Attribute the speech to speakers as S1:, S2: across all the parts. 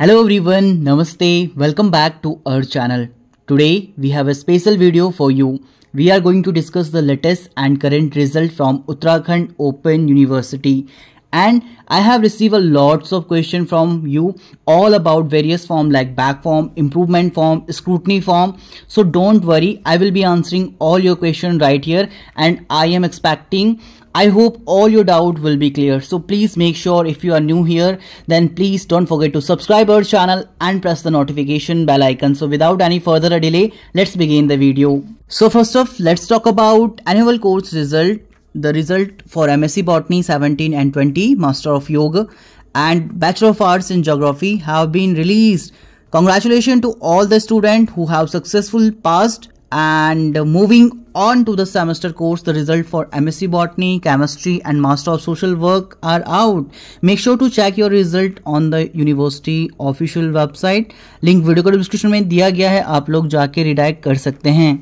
S1: Hello everyone, Namaste, welcome back to our channel. Today we have a special video for you. We are going to discuss the latest and current result from Uttarakhand Open University and I have received a lots of question from you all about various form like back form, improvement form, scrutiny form. So don't worry, I will be answering all your question right here and I am expecting I hope all your doubt will be clear. So please make sure if you are new here, then please don't forget to subscribe our channel and press the notification bell icon. So without any further delay, let's begin the video. So first off, let's talk about annual course result. The result for MSc Botany 17 and 20, Master of Yoga and Bachelor of Arts in Geography have been released. Congratulations to all the students who have successfully passed and moving On to the semester course, the result for MSc Botany, Chemistry and Master of Social Work are out. Make sure to check your result on the university official website. Link video को description mein diya gaya hai aap log ja ke redirect kar sakte hain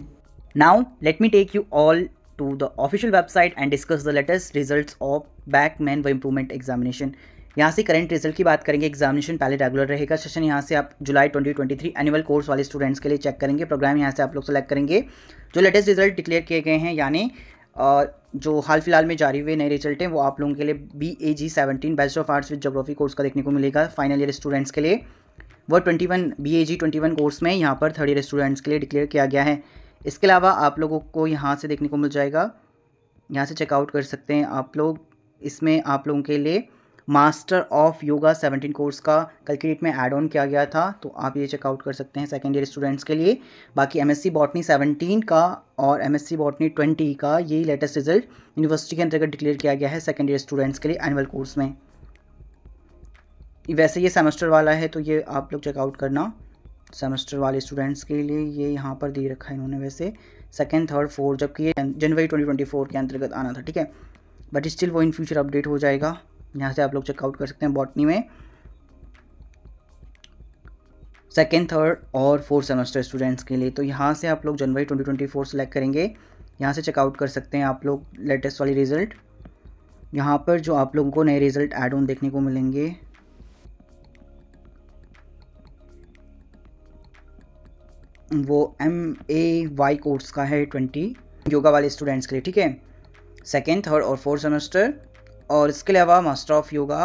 S1: Now, let me take you all to the official website and discuss the latest results of Backman for Improvement Examination. यहाँ से current result की बात करेंगे examination पहले regular रहेगा session यहाँ से आप जुलाई 2023 एनुअल कोर्स वाले स्टूडेंट्स के लिए चेक करेंगे प्रोग्राम यहाँ से आप लोग सेलेक्ट करेंगे जो लेटेस्ट रिजल्ट डिक्लेयर किए गए हैं यानी जो हाल फिलहाल में जारी हुए नए रिजल्ट हैं वो आप लोगों के लिए B A G seventeen best of arts with geography course का देखने को मिलेगा फाइनल ईयर स्टूडेंट्स के लिए वो twenty one B A G twenty one course में यहाँ पर थर्ड ईयर स्टूडेंट्स के लिए डिक्लेयर किया गया है इसके अलावा आप लोगों को यहाँ से देखने को मिल जाएगा यहाँ से चेकआउट कर सकते हैं आप लोग इसमें आप लोगों के लिए master of yoga seventeen course का कल डेट में एड ऑन किया गया था तो आप ये चेकआउट कर सकते हैं सेकेंड ईयर स्टूडेंट्स के लिए बाकी एम एस बॉटनी सेवनटीन का और एम एस बॉटनी ट्वेंटी का ये लेटेस्ट रिजल्ट यूनिवर्सिटी के अंतर्गत डिक्लेयर किया गया है सेकेंड ईयर स्टूडेंट्स के लिए एनुअल कोर्स में वैसे ये सेमेस्टर वाला है तो ये आप लोग चेकआउट करना सेमेस्टर वाले स्टूडेंट्स के लिए ये यहाँ पर दे रखा है इन्होंने वैसे सेकेंड थर्ड फोर्थ जबकि ये जनवरी 2024 के अंतर्गत आना था ठीक है बट स्टिल वो इन फ्यूचर अपडेट हो जाएगा यहाँ से आप लोग चेकआउट कर सकते हैं बॉटनी में सेकेंड थर्ड और फोर्थ सेमेस्टर स्टूडेंट्स के लिए तो यहाँ से आप लोग जनवरी 2024 ट्वेंटी सेलेक्ट करेंगे यहाँ से चेकआउट कर सकते हैं आप लोग लेटेस्ट वाली रिज़ल्ट यहाँ पर जो आप लोगों को नए रिज़ल्ट एड ऑन देखने को मिलेंगे वो एम ए वाई कोर्स का है ट्वेंटी योगा वाले स्टूडेंट्स के लिए ठीक है सेकेंड थर्ड और फोर्थ सेमेस्टर और इसके अलावा मास्टर ऑफ योगा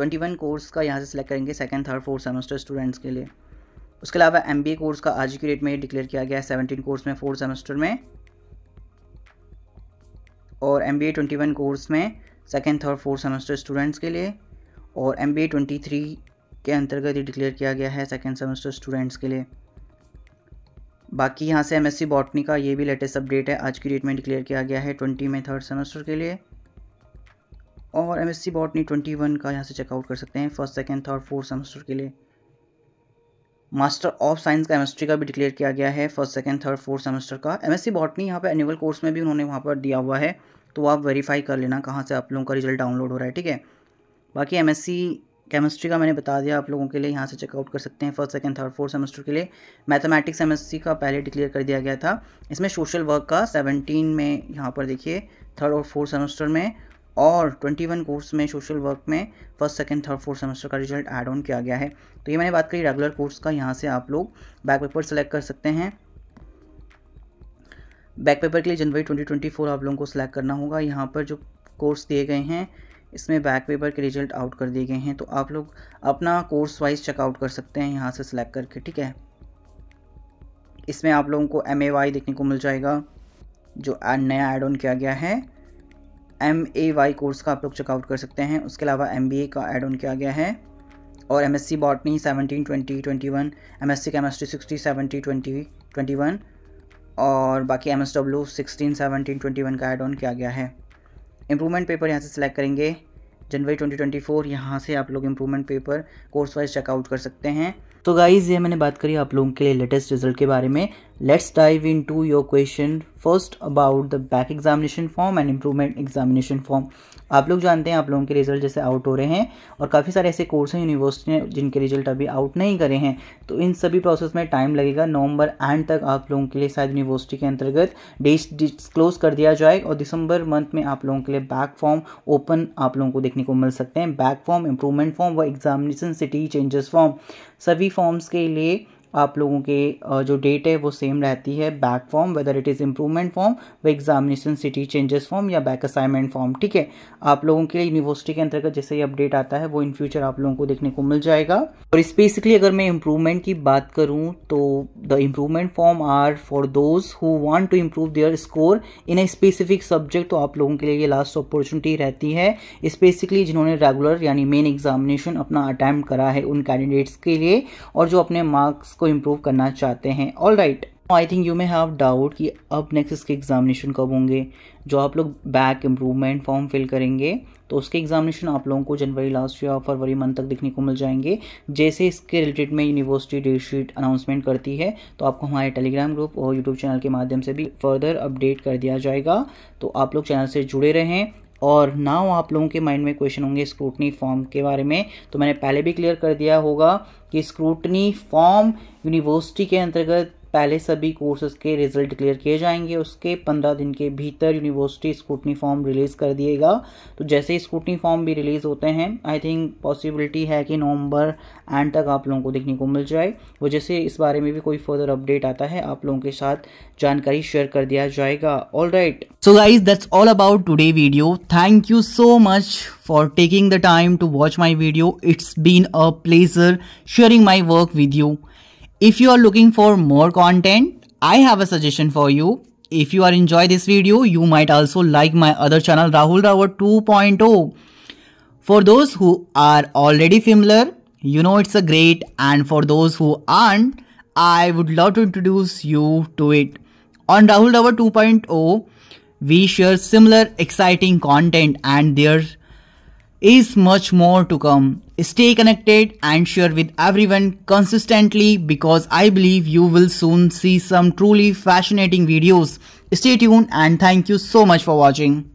S1: 21 कोर्स का यहाँ से सिलेक्ट करेंगे second third fourth semester students के लिए उसके अलावा एम कोर्स का आज की डेट में डिक्लेयर किया गया है सेवनटीन कोर्स में फोर्थ सेमेस्टर में और एम बी कोर्स में second third fourth semester students के लिए और एम बी के अंतर्गत ये डिक्लेयर किया गया है सेकेंड सेमेस्टर स्टूडेंट्स के लिए बाकी यहाँ से एमएससी बॉटनी का ये भी लेटेस्ट अपडेट है आज की डेट में डिक्लेयर किया गया है ट्वेंटी में थर्ड सेमेस्टर के लिए और M C botany twenty one का यहाँ से चेकआउट कर सकते हैं first second third fourth semester के लिए मास्टर ऑफ साइंस केमिस्ट्री का भी डिक्लेयर किया गया है first second third fourth semester का एम एस सी बॉटनी यहाँ पर एनुअल कोर्स में भी उन्होंने वहाँ पर दिया हुआ है तो आप वेरीफाई कर लेना कहाँ से आप लोगों का रिजल्ट डाउनलोड हो रहा है ठीक है बाकी एम एस सी केमिस्ट्री का मैंने बता दिया आप लोगों के लिए यहाँ से चेकआउट कर सकते हैं first second third fourth semester के लिए मैथमेटिक्स एम का पहले डिक्लेयर कर दिया गया था इसमें सोशल वर्क का सेवनटीन में यहाँ पर देखिए थर्ड और फोर्थ सेमेस्टर में और 21 कोर्स में सोशल वर्क में first second third fourth semester का रिजल्ट एड ऑन किया गया है तो ये मैंने बात करी रेगुलर कोर्स का यहाँ से आप लोग बैक पेपर सेलेक्ट कर सकते हैं बैक पेपर के लिए जनवरी ट्वेंटी आप लोगों को सिलेक्ट करना होगा यहाँ पर जो कोर्स दिए गए हैं इसमें बैक पेपर के रिजल्ट आउट कर दिए गए हैं तो आप लोग अपना कोर्स वाइज चेकआउट कर सकते हैं यहाँ से सिलेक्ट करके ठीक है इसमें आप लोगों को एम ए वाई देखने को मिल जाएगा जो नया एड ऑन किया गया है एम ए वाई कोर्स का आप लोग चेकआउट कर सकते हैं उसके अलावा एम बी ए का एड ऑन किया गया है और M S C botany seventeen twenty twenty one M S C chemistry sixty seventy twenty twenty one और बाकी M S W sixteen seventeen twenty one का एड ऑन किया गया है इम्प्रूवमेंट पेपर यहाँ से सिलेक्ट करेंगे जनवरी 2024 यहाँ से आप लोग improvement paper course wise check out कर सकते हैं तो गाइज ये मैंने बात करी आप लोगों के लिए लेटेस्ट रिजल्ट के बारे में let's dive into your question first about the back examination form and improvement examination form आप लोग जानते हैं आप लोगों के रिजल्ट जैसे आउट हो रहे हैं और काफ़ी सारे ऐसे कोर्स हैं यूनिवर्सिटी ने जिनके रिजल्ट अभी आउट नहीं करे हैं तो इन सभी प्रोसेस में टाइम लगेगा नवंबर एंड तक आप लोगों के लिए शायद यूनिवर्सिटी के अंतर्गत डेट डिस्क्लोज कर दिया जाए और दिसंबर मंथ में आप लोगों के लिए बैक फॉर्म ओपन आप लोगों को देखने को मिल सकते हैं बैक फॉर्म इंप्रूवमेंट फॉर्म व एग्जामिनेशन सिटी चेंजेस फॉर्म सभी फॉर्म्स के लिए आप लोगों के जो डेट है वो सेम रहती है back form whether it is improvement form व एग्जामिनेशन सिटी चेंजेस फॉर्म या बैक असाइनमेंट फॉर्म ठीक है आप लोगों के लिए यूनिवर्सिटी के अंतर्गत जैसे ही अपडेट आता है वो इन फ्यूचर आप लोगों को देखने को मिल जाएगा और स्पेसिकली अगर मैं इम्प्रूवमेंट की बात करूँ तो the improvement form are for those who want to improve their score in a specific subject तो आप लोगों के लिए ये लास्ट अपॉर्चुनिटी रहती है स्पेसिकली जिन्होंने रेगुलर यानी मेन एग्जामिनेशन अपना अटैम्प्ट करा है उन कैंडिडेट्स के लिए और जो अपने मार्क्स को इम्प्रूव करना चाहते हैं all right I think you may have doubt कि अब नेक्स्ट इसके एग्जामिनेशन कब होंगे जो आप लोग बैक इम्प्रूवमेंट फॉर्म फिल करेंगे तो उसके एग्जामिनेशन आप लोगों को जनवरी लास्ट या फरवरी मंथ तक देखने को मिल जाएंगे जैसे इसके रिलेटेड में यूनिवर्सिटी डेट शीट अनाउंसमेंट करती है तो आपको हमारे टेलीग्राम ग्रुप और यूट्यूब चैनल के माध्यम से भी फर्दर अपडेट कर दिया जाएगा तो आप लोग चैनल से जुड़े रहें और नाउ आप लोगों के माइंड में क्वेश्चन होंगे स्क्रूटनी फॉर्म के बारे में तो मैंने पहले भी क्लियर कर दिया होगा कि स्क्रूटनी फॉर्म यूनिवर्सिटी के अंतर्गत पहले सभी कोर्सेज के रिजल्ट डिक्लेयर किए जाएंगे उसके पंद्रह दिन के भीतर यूनिवर्सिटी स्कूटनी फॉर्म रिलीज़ कर दिएगा तो जैसे ही स्कूटनी फॉर्म भी रिलीज़ होते हैं आई थिंक पॉसिबिलिटी है कि नवंबर एंड तक आप लोगों को देखने को मिल जाए वो जैसे इस बारे में भी कोई फर्दर अपडेट आता है आप लोगों के साथ जानकारी शेयर कर दिया जाएगा all right so guys that's all about today video thank you so much for taking the time to watch my video it's been a pleasure sharing my work with you If you are looking for more content, I have a suggestion for you. If you are enjoy this video, you might also like my other channel Rahul Rawat 2.0. For those who are already familiar, you know it's a great and for those who aren't, I would love to introduce you to it. On Rahul Rawat 2.0, we share similar exciting content and there is much more to come. Stay connected and share with everyone consistently because I believe you will soon see some truly fascinating videos. Stay tuned and thank you so much for watching.